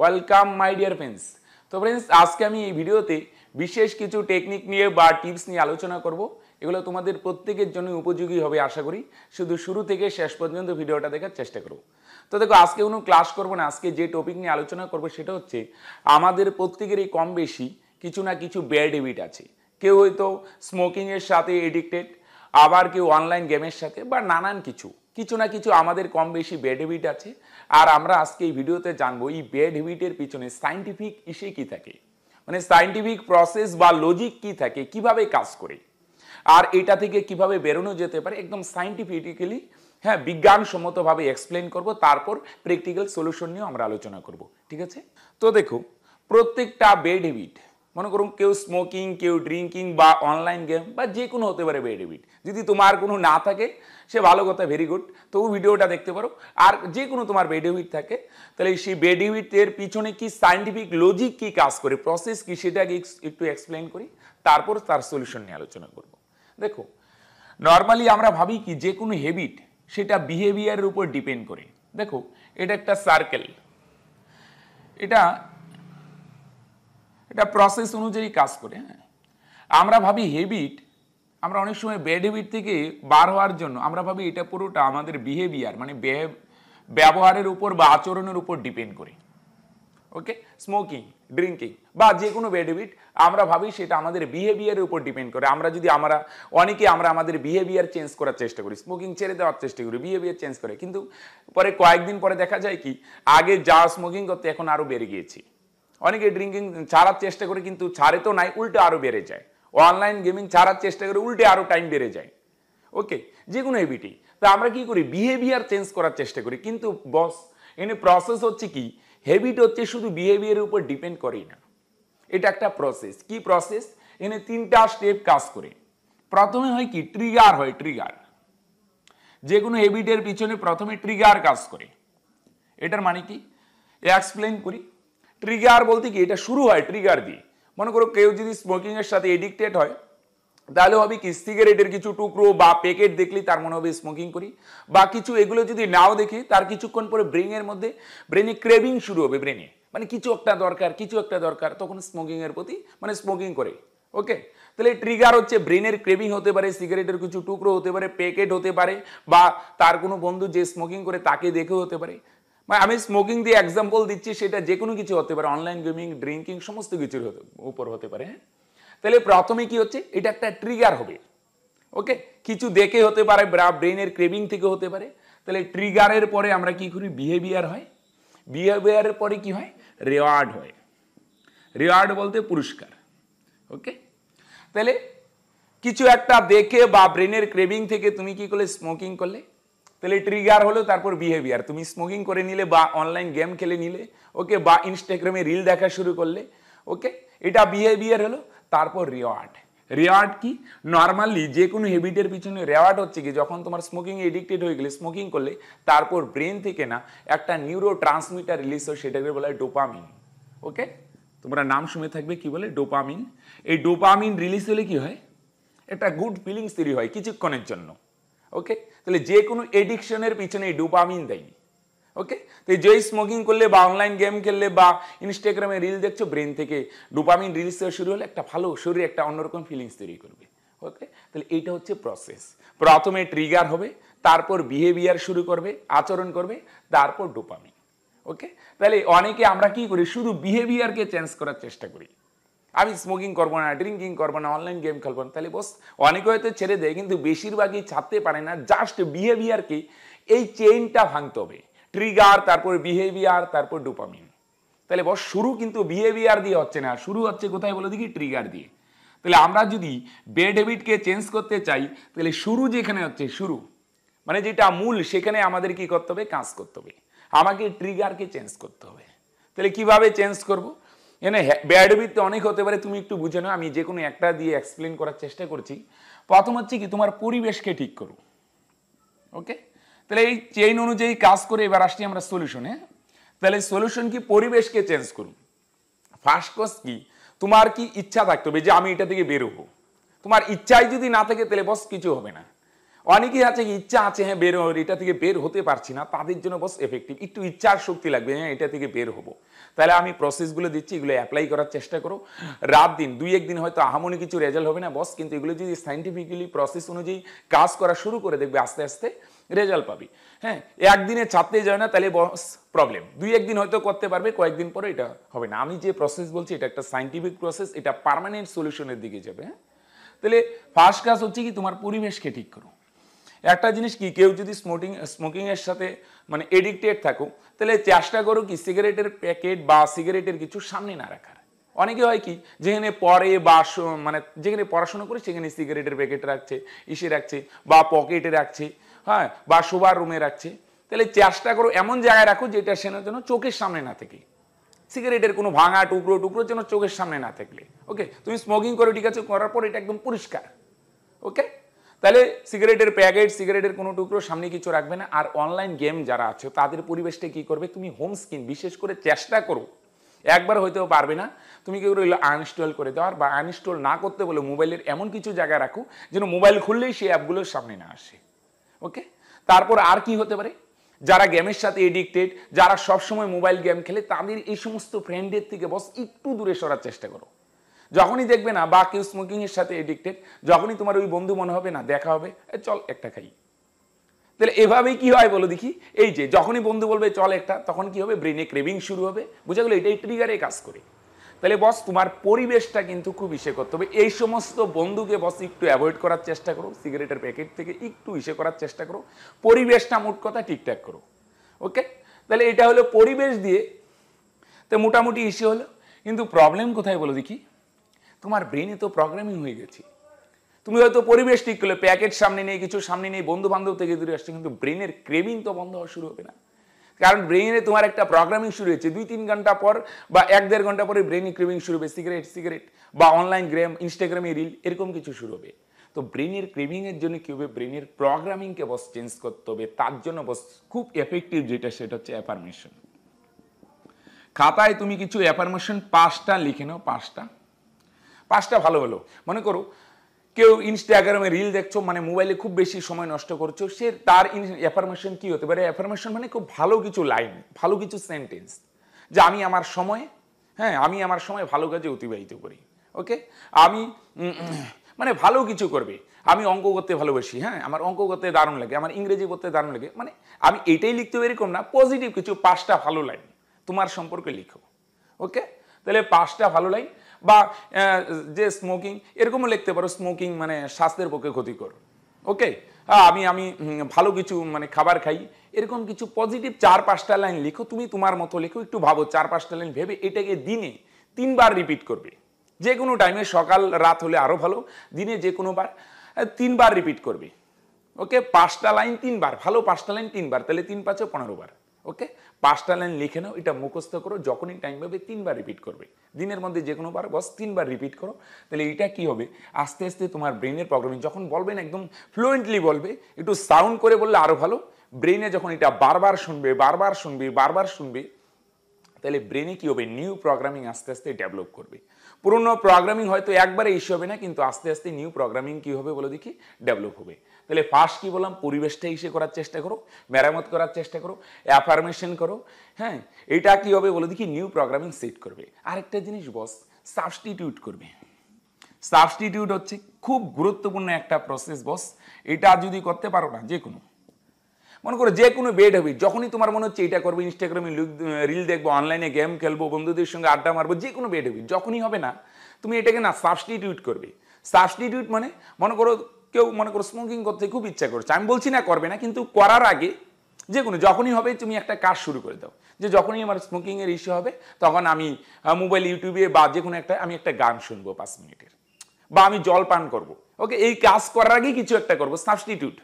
Welcome my dear friends তো friends আজকে আমি এই ভিডিওতে বিশেষ কিছু টেকনিক নিয়ে বা টিপস নিয়ে আলোচনা করব এগুলো তোমাদের প্রত্যেকের জন্য উপযোগী হবে আশা করি শুধু শুরু থেকে শেষ পর্যন্ত ভিডিওটা দেখার চেষ্টা করো তো দেখো আজকে কোনো ক্লাস করবো না আজকে যে টপিক নিয়ে আলোচনা করবো সেটা হচ্ছে আমাদের প্রত্যেকেরই কম বেশি কিছু না কিছু ব্যাড হ্যাবিট আছে কেউ হয়তো স্মোকিংয়ের সাথে এডিক্টেড আবার কেউ অনলাইন গেমের সাথে বা নানান কিছু কিছু না কিছু আমাদের কম বেশি ব্যাড হ্যাবিট আছে আর আমরা আজকে এই ভিডিওতে জানবো এই ব্যাড হ্যাবিটের পিছনে সাইন্টিফিক ইস্যু কি থাকে মানে সাইন্টিফিক প্রসেস বা লজিক কি থাকে কিভাবে কাজ করে আর এটা থেকে কিভাবে বেরোনো যেতে পারে একদম সাইন্টিফিকলি হ্যাঁ বিজ্ঞানসম্মতভাবে এক্সপ্লেন করব তারপর প্র্যাকটিক্যাল সলিউশন নিয়েও আমরা আলোচনা করব ঠিক আছে তো দেখো প্রত্যেকটা বেড হ্যাবিট মনে করুন কেউ স্মোকিং কেউ ড্রিঙ্কিং বা অনলাইন গেম বা যে কোনো হতে পারে বেড হ্যাবিট যদি তোমার কোনো না থাকে সে ভালো কথা ভেরি গুড তবু ভিডিওটা দেখতে পারো আর যে কোনো তোমার বেড হ্যাবিট থাকে তাহলে সেই বেড হ্যাবিটের পিছনে কি সাইন্টিফিক লজিক কি কাজ করে প্রসেস কি সেটাকে একটু এক্সপ্লেন করি তারপর তার সলিউশন নিয়ে আলোচনা করব দেখো নর্মালি আমরা ভাবি কি যে কোনো হ্যাবিট সেটা বিহেভিয়ারের উপর ডিপেন্ড করে দেখো এটা একটা সার্কেল এটা এটা প্রসেস অনুযায়ী কাজ করে হ্যাঁ আমরা ভাবি হেবিট আমরা অনেক সময় ব্যাড হেবিট থেকে বার হওয়ার জন্য আমরা ভাবি এটা পুরোটা আমাদের বিহেভিয়ার মানে ব্যবহারের উপর বা আচরণের উপর ডিপেন্ড করে ওকে স্মোকিং ড্রিঙ্কিং বা যে কোনো ব্যাড হেবিট আমরা ভাবি সেটা আমাদের বিহেভিয়ারের উপর ডিপেন্ড করে আমরা যদি আমরা অনেকে আমরা আমাদের বিহেভিয়ার চেঞ্জ করার চেষ্টা করি স্মোকিং ছেড়ে দেওয়ার চেষ্টা করি বিহেভিয়ার চেঞ্জ করে কিন্তু পরে কয়েকদিন পরে দেখা যায় কি আগে যা স্মোকিং করতে এখন আরও বেড়ে গিয়েছি অনেকে ড্রিঙ্কিং ছাড়ার চেষ্টা করে কিন্তু ছাড়ে তো নাই উল্টে আরও বেড়ে যায় অনলাইন গেমিং ছাড়ার চেষ্টা করে উল্টে আরও টাইম বেড়ে যায় ওকে যে কোনো হ্যাবিটি তা আমরা কি করি বিহেভিয়ার চেঞ্জ করার চেষ্টা করি কিন্তু বস এনে প্রসেস হচ্ছে কি হ্যাবিট হচ্ছে শুধু বিহেভিয়ারের উপর ডিপেন্ড করেই না এটা একটা প্রসেস কি প্রসেস এনে তিনটা স্টেপ কাজ করে প্রথমে হয় কি ট্রিগার হয় ট্রিগার যে কোনো হ্যাবিটের পিছনে প্রথমে ট্রিগার কাজ করে এটার মানে কি এক্সপ্লেন করি ট্রিগার বলতে কি এটা শুরু হয় ট্রিগার দিয়ে মনে করো কেউ যদি স্মোকিংয়ের সাথে এডিক্টেড হয় তাহলে হবে কি সিগারেটের কিছু টুকরো বা প্যাকেট দেখলে তার মনে হবে স্মোকিং করি বা কিছু এগুলো যদি নাও দেখি তার কিছুক্ষণ পরে ব্রেনের মধ্যে ব্রেনে ক্রেভিং শুরু হবে ব্রেনে মানে কিছু একটা দরকার কিছু একটা দরকার তখন স্মোকিংয়ের প্রতি মানে স্মোকিং করে ওকে তাহলে ট্রিগার হচ্ছে ব্রেনের ক্রেভিং হতে পারে সিগারেটের কিছু টুকরো হতে পারে প্যাকেট হতে পারে বা তার কোনো বন্ধু যে স্মোকিং করে তাকে দেখেও হতে পারে মানে আমি স্মোকিং দিয়ে এক্সাম্পল দিচ্ছি সেটা যে কোনো কিছু হতে পারে অনলাইন গেমিং ড্রিঙ্কিং সমস্ত কিছুর উপর হতে পারে হ্যাঁ তাহলে প্রথমে কি হচ্ছে এটা একটা ট্রিগার হবে ওকে কিছু দেখে হতে পারে ব্রেনের ক্রেভিং থেকে হতে পারে তাহলে ট্রিগারের পরে আমরা কি করি বিহেভিয়ার হয় বিহেভিয়ারের পরে কি হয় রেওয়ার্ড হয় রেওয়ার্ড বলতে পুরস্কার ওকে তাহলে কিছু একটা দেখে বা ব্রেনের ক্রেভিং থেকে তুমি কি করলে স্মোকিং করলে তাহলে ট্রিগার হলো তারপর বিহেভিয়ার তুমি স্মোকিং করে নিলে বা অনলাইন গেম খেলে নিলে ওকে বা ইনস্টাগ্রামে রিল দেখা শুরু করলে ওকে এটা বিহেভিয়ার হলো তারপর রিওয়ার্ড রেওয়ার্ড কি নর্মালি যে কোনো হ্যাবিটের পিছনে রেওয়ার্ড হচ্ছে কি যখন তোমার স্মোকিং এডিক্টেড হয়ে গেলে স্মোকিং করলে তারপর ব্রেন থেকে না একটা নিউরো ট্রান্সমিটার রিলিজ হয় সেটাকে বলা হয় ডোপামিন ওকে তোমরা নাম শুনে থাকবে কি বলে ডোপামিন এই ডোপামিন রিলিজ হলে কি হয় একটা গুড ফিলিংস তৈরি হয় কিছুক্ষণের জন্য ওকে তাহলে যে কোনো এডিকশনের পিছনে ডুপামিন দেয়নি ওকে তো যেই স্মোকিং করলে বা অনলাইন গেম খেললে বা ইনস্টাগ্রামে রিল দেখছো ব্রেন থেকে ডোপামিন রিলস শুরু হলে একটা ভালো শরীরে একটা অন্যরকম ফিলিংস তৈরি করবে ওকে তাহলে এইটা হচ্ছে প্রসেস প্রথমে ট্রিগার হবে তারপর বিহেভিয়ার শুরু করবে আচরণ করবে তারপর ডোপামিন ওকে তাহলে অনেকে আমরা কি করি শুধু বিহেভিয়ারকে চেঞ্জ করার চেষ্টা করি আমি স্মোকিং করবো না ড্রিঙ্কিং করবো না অনলাইন গেম খেলবো না তাহলে বস অনেকে হয়তো ছেড়ে দেয় কিন্তু বেশিরভাগই ছাড়তে পারে না জাস্ট বিহেভিয়ারকে এই চেইনটা ভাঙতে হবে ট্রিগার তারপর বিহেভিয়ার তারপর ডুপামিন তাহলে বস শুরু কিন্তু বিহেভিয়ার দিয়ে হচ্ছে না শুরু হচ্ছে কোথায় বলে দেখি ট্রিগার দিয়ে তাহলে আমরা যদি বেড হ্যাবিটকে চেঞ্জ করতে চাই তাহলে শুরু যেখানে হচ্ছে শুরু মানে যেটা মূল সেখানে আমাদের কি করতে হবে কাজ করতে হবে আমাকে ট্রিগারকে চেঞ্জ করতে হবে তাহলে কিভাবে চেঞ্জ করবো এখানে বেয়াডবিতে অনেক হতে পারে তুমি একটু বুঝে নাও আমি যে কোনো একটা দিয়ে এক্সপ্লেন করার চেষ্টা করছি প্রথম হচ্ছে কি তোমার পরিবেশকে ঠিক করো ওকে তাহলে এই চেইন অনুযায়ী কাজ করে এবার আসছি আমরা সলিউশনে তাহলে সলিউশন কি পরিবেশকে চেঞ্জ করুন ফার্স্ট কোর্স কি তোমার কি ইচ্ছা থাকতে হবে যে আমি এটা থেকে বেরোবো তোমার ইচ্ছাই যদি না থাকে তাহলে বস কিছু হবে না অনেকেই আছে ইচ্ছা আছে হ্যাঁ বের এটা থেকে বের হতে পারছি না তাদের জন্য বস এফেক্টিভ একটু ইচ্ছার শক্তি লাগবে হ্যাঁ এটা থেকে বের হবো তাহলে আমি প্রসেসগুলো দিচ্ছি এগুলো অ্যাপ্লাই করার চেষ্টা করো রাত দিন দুই একদিন হয়তো আহামনি কিছু রেজাল্ট হবে না বস কিন্তু এগুলো যদি সাইন্টিফিকলি প্রসেস অনুযায়ী কাজ করা শুরু করে দেখবে আস্তে আস্তে রেজাল্ট পাবি হ্যাঁ একদিনে ছাড়তে যায় না তাহলে বস প্রবলেম দুই একদিন হয়তো করতে পারবে কয়েকদিন পরে এটা হবে না আমি যে প্রসেস বলছি এটা একটা সাইন্টিফিক প্রসেস এটা পারমানেন্ট সলিউশনের দিকে যাবে হ্যাঁ তাহলে ফার্স্ট কাজ হচ্ছে কি তোমার পরিবেশকে ঠিক করো একটা জিনিস কি কেউ যদি স্মোকিং স্মোকিংয়ের সাথে মানে এডিক্টেড থাকো তাহলে চেষ্টা করো কি সিগারেটের প্যাকেট বা সিগারেটের কিছু সামনে না রাখার অনেকে হয় কি যেখানে পরে বা মানে যেখানে পড়াশোনা করে সেখানে সিগারেটের প্যাকেট রাখছে ইসে রাখছে বা পকেটে রাখছে হ্যাঁ বা শোবার রুমে রাখছে তাহলে চেষ্টা করো এমন জায়গায় রাখো যেটা সেনা যেন চোখের সামনে না থেকে সিগারেটের কোনো ভাঙা টুকরো টুকরো যেন চোখের সামনে না থাকলে ওকে তুমি স্মোকিং করো ঠিক আছে করার পর এটা একদম পরিষ্কার ওকে তাহলে সিগারেটের প্যাকেট সিগারেটের কোনো টুকরো সামনে কিছু রাখবে না আর অনলাইন গেম যারা আছে তাদের পরিবেশটা কি করবে তুমি হোম স্ক্রিন বিশেষ করে চেষ্টা করো একবার হয়তো পারবে না তুমি কি করে আনইনস্টল করে দেওয়ার বা আনইনস্টল না করতে বলে মোবাইলের এমন কিছু জায়গায় রাখো যেন মোবাইল খুললেই সেই অ্যাপগুলোর সামনে না আসে ওকে তারপর আর কি হতে পারে যারা গেমের সাথে এডিক্টেড যারা সবসময় মোবাইল গেম খেলে তাদের এই সমস্ত ফ্রেন্ডের থেকে বস একটু দূরে সরার চেষ্টা করো যখনই দেখবে না বা কেউ স্মোকিংয়ের সাথে এডিক্টেড যখনই তোমার ওই বন্ধু মনে হবে না দেখা হবে চল একটা খাই তাহলে এভাবেই কি হয় বলো দেখি এই যে যখনই বন্ধু বলবে চল একটা তখন কি হবে ব্রেনে ক্রেভিং শুরু হবে বুঝা গেলো এটাই ট্রিগারে কাজ করে তাহলে বস তোমার পরিবেশটা কিন্তু খুব ইসে করতে হবে এই সমস্ত বন্ধুকে বস একটু অ্যাভয়েড করার চেষ্টা করো সিগারেটের প্যাকেট থেকে একটু ইসে করার চেষ্টা করো পরিবেশটা মোট কথা ঠিকঠাক করো ওকে তাহলে এটা হলো পরিবেশ দিয়ে তো মোটামুটি ইসে হলো কিন্তু প্রবলেম কোথায় বলো দেখি তোমার ব্রেনে তো প্রোগ্রামিং হয়ে গেছে তুমি হয়তো পরিবেশ ঠিক করলে প্যাকেট সামনে নেই কিছু সামনে নেই বন্ধু বান্ধব থেকে দূরে আসছে কিন্তু ব্রেনের ক্রেভিং তো বন্ধ হওয়া শুরু হবে না কারণ ব্রেনে তোমার একটা প্রোগ্রামিং শুরু হয়েছে দুই তিন ঘন্টা পর বা এক দেড় ঘন্টা পরে ব্রেনে ক্রেভিং শুরু হবে সিগারেট সিগারেট বা অনলাইন গ্রেম ইনস্টাগ্রামে রিল এরকম কিছু শুরু হবে তো ব্রেনের ক্রেভিংয়ের জন্য কী হবে ব্রেনের প্রোগ্রামিংকে বস চেঞ্জ করতে হবে তার জন্য বস খুব এফেক্টিভ যেটা সেটা হচ্ছে অ্যাফার্মেশন খাতায় তুমি কিছু অ্যাফার্মেশন পাঁচটা লিখে নাও পাঁচটা পাঁচটা ভালো ভালো মনে করো কেউ ইনস্টাগ্রামে রিল দেখছো মানে মোবাইলে খুব বেশি সময় নষ্ট করছো সে তার অ্যাফার্মেশন কি হতে পারে অ্যাফার্মেশন মানে খুব ভালো কিছু লাইন ভালো কিছু সেন্টেন্স যে আমি আমার সময় হ্যাঁ আমি আমার সময় ভালো কাজে অতিবাহিত করি ওকে আমি মানে ভালো কিছু করবে আমি অঙ্ক করতে ভালোবাসি হ্যাঁ আমার অঙ্ক করতে দারুণ লাগে আমার ইংরেজি করতে দারুণ লাগে মানে আমি এটাই লিখতে এরকম না পজিটিভ কিছু পাঁচটা ভালো লাইন তোমার সম্পর্কে লিখো ওকে তাহলে পাঁচটা ভালো লাইন বা যে স্মোকিং এরকমও লিখতে পারো স্মোকিং মানে স্বাস্থ্যের পক্ষে ক্ষতিকর ওকে আমি আমি ভালো কিছু মানে খাবার খাই এরকম কিছু পজিটিভ চার পাঁচটা লাইন লিখো তুমি তোমার মতো লিখো একটু ভাবো চার পাঁচটা লাইন ভেবে এটাকে দিনে তিনবার রিপিট করবে যে কোনো টাইমে সকাল রাত হলে আরও ভালো দিনে যে কোনো বার তিনবার রিপিট করবে ওকে পাঁচটা লাইন তিনবার ভালো পাঁচটা লাইন তিনবার তাহলে তিন পাঁচে পনেরো বার ওকে পাঁচটা লাইন লিখে নাও এটা মুখস্থ করো যখনই টাইম পাবে তিনবার রিপিট করবে দিনের মধ্যে যে কোনো বার বস তিনবার রিপিট করো তাহলে এটা কি হবে আস্তে আস্তে তোমার ব্রেনের প্রোগ্রামিং যখন বলবেন একদম ফ্লুয়েন্টলি বলবে একটু সাউন্ড করে বললে আরও ভালো ব্রেনে যখন এটা বারবার শুনবে বারবার শুনবে বারবার শুনবে তাহলে ব্রেনে কী হবে নিউ প্রোগ্রামিং আস্তে আস্তে ডেভেলপ করবে পুরনো প্রোগ্রামিং হয়তো একবারে ইস্যু হবে না কিন্তু আস্তে আস্তে নিউ প্রোগ্রামিং কী হবে বলে দেখি ডেভেলপ হবে তাহলে ফার্স্ট কী বললাম পরিবেশটা ইসে করার চেষ্টা করো মেরামত করার চেষ্টা করো অ্যাফার্মেশন করো হ্যাঁ এটা কী হবে বলে দেখি নিউ প্রোগ্রামিং সেট করবে আরেকটা জিনিস বস সাবস্টিটিউট করবে সাবস্টিটিউট হচ্ছে খুব গুরুত্বপূর্ণ একটা প্রসেস বস এটা যদি করতে পারো না যে কোনো মনে করো যে কোনো বেড হবে যখনই তোমার মনে হচ্ছে এটা করবো ইনস্টাগ্রামে রিল দেখবো অনলাইনে গেম খেলবো বন্ধুদের সঙ্গে আড্ডা মারবো যে কোনো বেড হবে যখনই হবে না তুমি এটাকে না সাবস্টিটিউট করবে সাবস্টিটিউট মানে মনে করো কেউ মনে করো স্মোকিং করতে খুব ইচ্ছা করছে আমি বলছি না করবে না কিন্তু করার আগে যে কোনো যখনই হবে তুমি একটা কাজ শুরু করে দাও যে যখনই আমার স্মোকিংয়ের ইস্যু হবে তখন আমি মোবাইল ইউটিউবে বা যে কোনো একটা আমি একটা গান শুনবো পাঁচ মিনিটের বা আমি জল পান করবো ওকে এই কাজ করার আগে কিছু একটা করবো সাবস্টিটিউট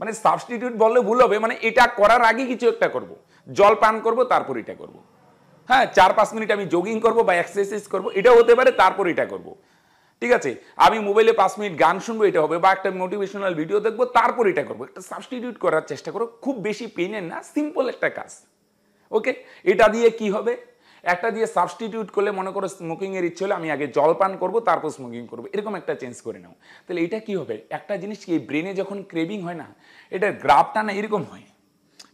মানে সাবস্টিটিউট বললে ভুল হবে মানে এটা করার আগে কিছু একটা করব। জল পান করব তারপর এটা করব। হ্যাঁ চার পাঁচ মিনিট আমি জগিং করব বা এক্সারসাইজ করব এটা হতে পারে তারপর এটা করব। ঠিক আছে আমি মোবাইলে পাঁচ মিনিট গান শুনবো এটা হবে বা একটা মোটিভেশনাল ভিডিও দেখবো তারপর এটা করবো একটা সাবস্টিটিউট করার চেষ্টা করো খুব বেশি পেনের না সিম্পল একটা কাজ ওকে এটা দিয়ে কি হবে একটা দিয়ে সাবস্টিটিউট করলে মনে করো স্মোকিংয়ের ইচ্ছে হলে আমি আগে জল পান করবো তারপর স্মোকিং করবো এরকম একটা চেঞ্জ করে নাও তাহলে এটা কি হবে একটা জিনিস কি ব্রেনে যখন ক্রেভিং হয় না এটার গ্রাফটা না এরকম হয়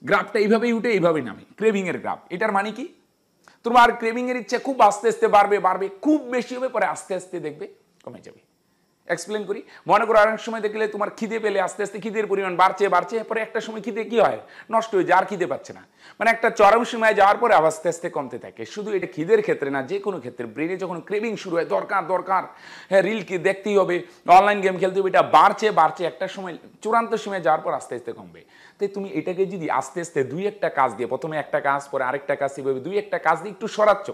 গ্রাফটা এইভাবেই উঠে এইভাবেই নামে ক্রেভিংয়ের গ্রাফ এটার মানে কি তোমার ক্রেভিংয়ের ইচ্ছে খুব আস্তে আস্তে বাড়বে বাড়বে খুব বেশি হবে পরে আস্তে আস্তে দেখবে কমে যাবে এক্সপ্লেন করি মনে করো অনেক সময় দেখলে তোমার খিদে পেলে আস্তে আস্তে খিদের পরিমাণ বাড়ছে বাড়ছে এরপরে একটা সময় খিদে কি হয় নষ্ট হয়ে যায় আর খিদে পাচ্ছে না মানে একটা চরম সময় যাওয়ার পরে আবার আস্তে আস্তে কমতে থাকে শুধু এটা খিদের ক্ষেত্রে না যে কোনো ক্ষেত্রে ব্রেনে যখন ক্রেভিং শুরু হয় দরকার দরকার হ্যাঁ রিল কি দেখতেই হবে অনলাইন গেম খেলতে হবে এটা বাড়ছে বাড়ছে একটা সময় চূড়ান্ত সময় যাওয়ার পর আস্তে আস্তে কমবে তো তুমি এটাকে যদি আস্তে আস্তে দুই একটা কাজ দিয়ে প্রথমে একটা কাজ পরে আরেকটা কাজ এভাবে দুই একটা কাজ দিয়ে একটু সরাচ্ছ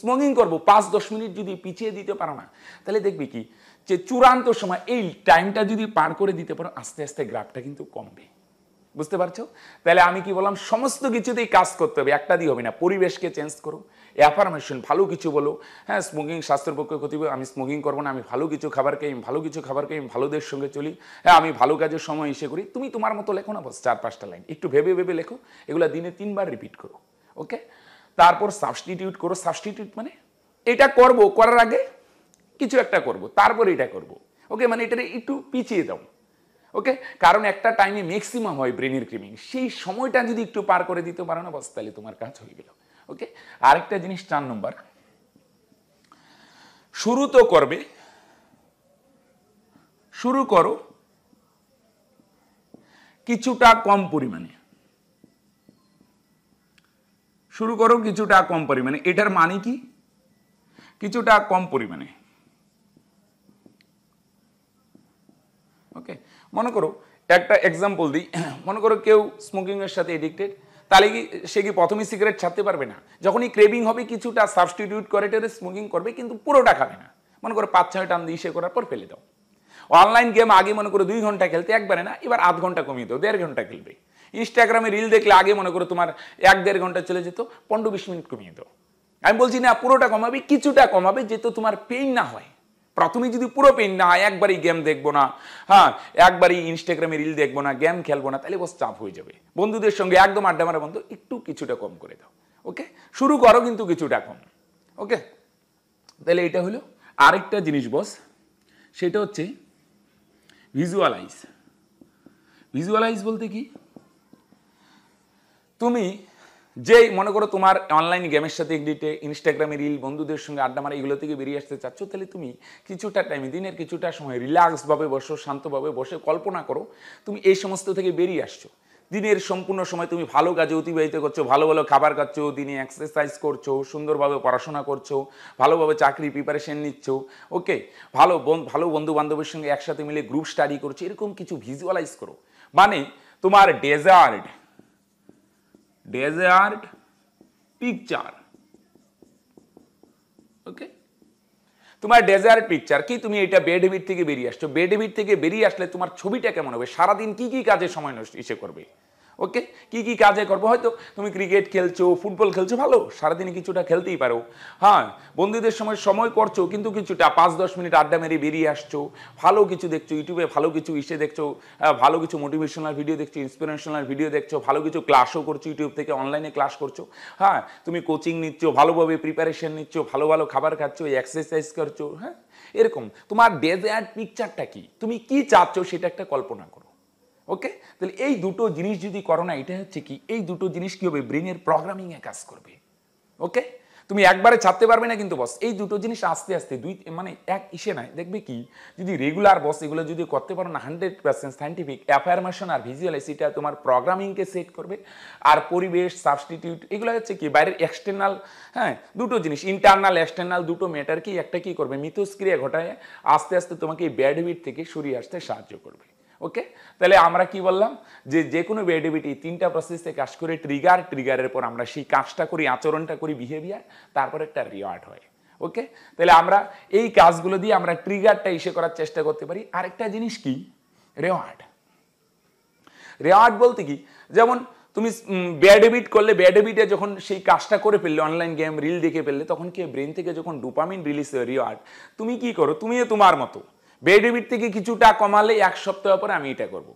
স্মোকিং করবো পাঁচ দশ মিনিট যদি পিছিয়ে দিতে পারো না তাহলে দেখবে কি যে চূড়ান্ত সময় এই টাইমটা যদি পার করে দিতে পারো আস্তে আস্তে গ্রাফটা কিন্তু কমবে বুঝতে পারছো তাহলে আমি কি বললাম সমস্ত কিছুতেই কাজ করতে হবে একটা দিয়ে হবে না পরিবেশকে চেঞ্জ করো অ্যাফার্মেশন ভালো কিছু বলো হ্যাঁ স্মোকিং স্বাস্থ্যের পক্ষে ক্ষতি আমি স্মোকিং করবো না আমি ভালো কিছু খাবার খাই ভালো কিছু খাবার খাই ভালোদের সঙ্গে চলি হ্যাঁ আমি ভালো কাজের সময় এসে করি তুমি তোমার মতো লেখো না বস চার পাঁচটা লাইন একটু ভেবে ভেবে লেখো এগুলো দিনে তিনবার রিপিট করো ওকে তারপর সাবস্টিটিউট করো সাবস্টিটিউট মানে এটা করব করার আগে কিছু একটা করব তারপর এটা করব ওকে মানে এটা একটু পিছিয়ে দাও ওকে কারণ একটা টাইমে ম্যাক্সিমাম হয় ব্রেনের ক্রিমিং সেই সময়টা যদি একটু পার করে দিতে পারো না বস তাহলে তোমার কাজ হয়ে গেলো ওকে আরেকটা জিনিস চার নম্বর শুরু তো করবে শুরু করো কিছুটা কম পরিমাণে শুরু করো কিছুটা কম পরিমাণে এটার মানে কি কিছুটা কম পরিমাণে ওকে মনে করো একটা এক্সাম্পল দিই মনে করো কেউ স্মোকিংয়ের সাথে এডিক্টেড তাহলে কি সে কি প্রথমেই সিগারেট ছাড়তে পারবে না যখনই ক্রেভিং হবে কিছুটা সাবস্টিটিউট করে টেরে স্মোকিং করবে কিন্তু পুরোটা খাবে না মনে করো পাঁচ ছয় টান দিয়ে সে করার পর ফেলে দাও অনলাইন গেম আগে মনে করো দুই ঘন্টা খেলতে একবারে না এবার আধ ঘন্টা কমিয়ে দাও দেড় ঘন্টা খেলবে ইনস্টাগ্রামে রিল দেখলে আগে মনে করো তোমার এক দেড় ঘন্টা চলে যেত পনেরো বিশ মিনিট কমিয়ে দাও আমি বলছি না পুরোটা কমাবে কিছুটা কমাবে যেহেতু তোমার পেইন না হয় প্রাথমিক যদি পুরো পেন না একবারই গেম দেখবো না হ্যাঁ একবারই ইনস্টাগ্রামে রিল দেখবো না গেম খেলবো না তাহলে বস চাপ হয়ে যাবে বন্ধুদের সঙ্গে একদম আড্ডা মারা বন্ধু একটু কিছুটা কম করে দাও ওকে শুরু করো কিন্তু কিছুটা কম ওকে তাহলে এটা হলো আরেকটা জিনিস বস সেটা হচ্ছে ভিজুয়ালাইজ ভিজুয়ালাইজ বলতে কি তুমি যে মনে করো তোমার অনলাইন গেমের সাথে এডিটে ইনস্টাগ্রামে রিল বন্ধুদের সঙ্গে আড্ডা মারা এগুলো থেকে বেরিয়ে আসতে চাচ্ছ তাহলে তুমি কিছুটা টাইমে দিনের কিছুটা সময় রিল্যাক্সভাবে বসো শান্তভাবে বসে কল্পনা করো তুমি এই সমস্ত থেকে বেরিয়ে আসছো দিনের সম্পূর্ণ সময় তুমি ভালো কাজে অতিবাহিত করছো ভালো ভালো খাবার খাচ্ছ দিনে এক্সারসাইজ করছো সুন্দরভাবে পড়াশোনা করছো ভালোভাবে চাকরি প্রিপারেশন নিচ্ছ ওকে ভালো ভালো বন্ধু বান্ধবের সঙ্গে একসাথে মিলে গ্রুপ স্টাডি করছো এরকম কিছু ভিজুয়ালাইজ করো মানে তোমার ডেজার্ট desired picture ওকে তোমার ডেজার্ট পিকচার কি তুমি এটা বেড থেকে বেরিয়ে আসছো বেড থেকে বেরিয়ে আসলে তোমার ছবিটা কেমন হবে সারাদিন কি কি কাজে সময় নষ্ট ইসে করবে ওকে কি কি কাজে করবো হয়তো তুমি ক্রিকেট খেলছো ফুটবল খেলছো ভালো সারাদিনে কিছুটা খেলতেই পারো হ্যাঁ বন্ধুদের সময় সময় করছো কিন্তু কিছুটা পাঁচ দশ মিনিট আড্ডা মেরে বেরিয়ে আসছো ভালো কিছু দেখছো ইউটিউবে ভালো কিছু ইসে দেখছো ভালো কিছু মোটিভেশনাল ভিডিও দেখছো ইন্সপিরেশনাল ভিডিও দেখছো ভালো কিছু ক্লাসও করছো ইউটিউব থেকে অনলাইনে ক্লাস করছো হ্যাঁ তুমি কোচিং নিচ্ছ ভালোভাবে প্রিপারেশন নিচ্ছ ভালো ভালো খাবার খাচ্ছ এক্সারসাইজ করছো হ্যাঁ এরকম তোমার ডেজার্ট পিকচারটা কি তুমি কি চাচ্ছ সেটা একটা কল্পনা করো ওকে তাহলে এই দুটো জিনিস যদি করো না এটা হচ্ছে কি এই দুটো জিনিস কি হবে ব্রেনের প্রোগ্রামিংয়ে কাজ করবে ওকে তুমি একবারে ছাড়তে পারবে না কিন্তু বস এই দুটো জিনিস আস্তে আস্তে দুই মানে এক ইসে নাই দেখবে কি যদি রেগুলার বস এগুলো যদি করতে পারো না হান্ড্রেড পার্সেন্ট সাইন্টিফিক অ্যাফার্মেশন আর ভিজুয়ালাইজ এটা তোমার প্রোগ্রামিংকে সেট করবে আর পরিবেশ সাবস্টিটিউট এগুলো হচ্ছে কি বাইরের এক্সটার্নাল হ্যাঁ দুটো জিনিস ইন্টারনাল এক্সটার্নাল দুটো ম্যাটারকে একটা কী করবে মিথস্ক্রিয়া ঘটায় আস্তে আস্তে তোমাকে এই ব্যাড হ্যাবিট থেকে সরিয়ে আসতে সাহায্য করবে ওকে তাহলে আমরা কি বললাম যে যে কোনো বেডিভিটি তিনটা প্রসেসে কাজ করে ট্রিগার ট্রিগারের পর আমরা সেই কাজটা করি আচরণটা করি বিহেভিয়ার তারপর একটা রিওয়ার্ড হয় ওকে তাহলে আমরা এই কাজগুলো দিয়ে আমরা ট্রিগারটা ইসে করার চেষ্টা করতে পারি আরেকটা জিনিস কি রেওয়ার্ড রেওয়ার্ড বলতে কি যেমন তুমি ব্যাডেবিট করলে ব্যাডেবিটে যখন সেই কাজটা করে ফেললে অনলাইন গেম রিল দেখে ফেললে তখন কি ব্রেন থেকে যখন ডোপামিন রিলিজ হয় রিওয়ার্ড তুমি কি করো তুমিও তোমার মতো বেডেবিট থেকে কিছুটা কমালে এক সপ্তাহ পরে আমি এটা করব।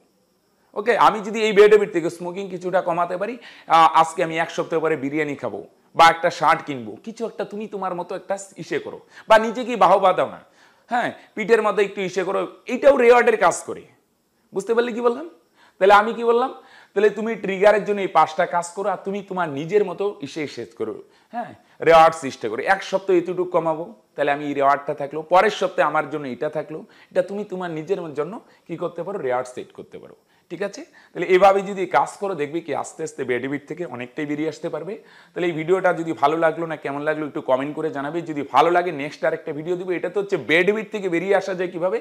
ওকে আমি যদি এই বেডেবিট থেকে স্মোকিং কিছুটা কমাতে পারি আজকে আমি এক সপ্তাহ পরে বিরিয়ানি খাবো বা একটা শার্ট কিনবো কিছু একটা তুমি তোমার মতো একটা ইসে করো বা নিজেকে বাহবা দাও না হ্যাঁ পিঠের মতো একটু ইসে করো এটাও রেওয়ার্ডের কাজ করে বুঝতে পারলে কি বললাম তাহলে আমি কি বললাম তাহলে তুমি ট্রিগারের জন্য এই পাঁচটা কাজ করো আর তুমি তোমার নিজের মতো ইসে শেষ করো হ্যাঁ রেওয়ার্ড চেষ্টা করি এক সপ্তাহ এতটুকু কমাবো তাহলে আমি এই রেওয়ার্ডটা থাকলো পরের সপ্তাহে আমার জন্য এটা থাকলো এটা তুমি তোমার নিজের জন্য কি করতে পারো রেওয়ার্ড সেট করতে পারো ঠিক আছে তাহলে এভাবে যদি কাজ করো দেখবে কি আস্তে আস্তে বেডিবিট থেকে অনেকটাই বেরিয়ে আসতে পারবে তাহলে এই ভিডিওটা যদি ভালো লাগলো না কেমন লাগলো একটু কমেন্ট করে জানাবে যদি ভালো লাগে নেক্সট আরেকটা ভিডিও দেবো এটা তো হচ্ছে বেডিবিট থেকে বেরিয়ে আসা যায় কিভাবে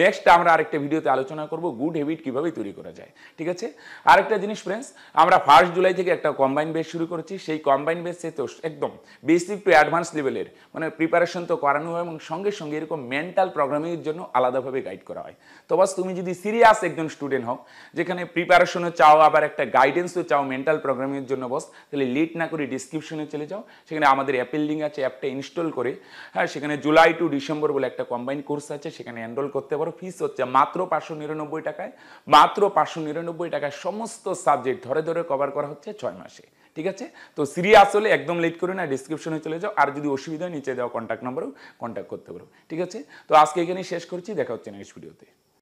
নেক্সট আমরা আরেকটা ভিডিওতে আলোচনা করব গুড হ্যাবিট কিভাবে তৈরি করা যায় ঠিক আছে আরেকটা জিনিস ফ্রেন্ডস আমরা ফার্স্ট জুলাই থেকে একটা কম্বাইন বেস শুরু করেছি সেই কম্বাইন বেসে তো একদম বেসিক টু অ্যাডভান্স লেভেলের মানে প্রিপারেশন তো করানো হয় এবং সঙ্গে সঙ্গে এরকম মেন্টাল প্রোগ্রামিংয়ের জন্য আলাদাভাবে গাইড করা হয় তো বাস তুমি যদি সিরিয়াস একজন স্টুডেন্ট হও যেখানে প্রিপারেশনও চাও আবার একটা গাইডেন্সও চাও মেন্টাল প্রোগ্রামিংয়ের জন্য বস তাহলে লিড না করে ডিসক্রিপশনে চলে যাও সেখানে আমাদের অ্যাপের লিঙ্ক আছে অ্যাপটা ইনস্টল করে হ্যাঁ সেখানে জুলাই টু ডিসেম্বর বলে একটা কম্বাইন কোর্স আছে সেখানে এনরোল করতে পারো ফিস হচ্ছে মাত্র পাঁচশো নিরানব্বই টাকায় মাত্র পাঁচশো নিরানব্বই টাকায় সমস্ত সাবজেক্ট ধরে ধরে কভার করা হচ্ছে ছয় মাসে ঠিক আছে তো সিরিয়াস হলে একদম লেট করে না ডিসক্রিপশনে চলে যাও আর যদি অসুবিধা নিচে দেওয়া কন্ট্যাক্ট নাম্বারও কন্ট্যাক্ট করতে পারো ঠিক আছে তো আজকে এখানেই শেষ করছি দেখা হচ্ছে নেক্সট ভিডিওতে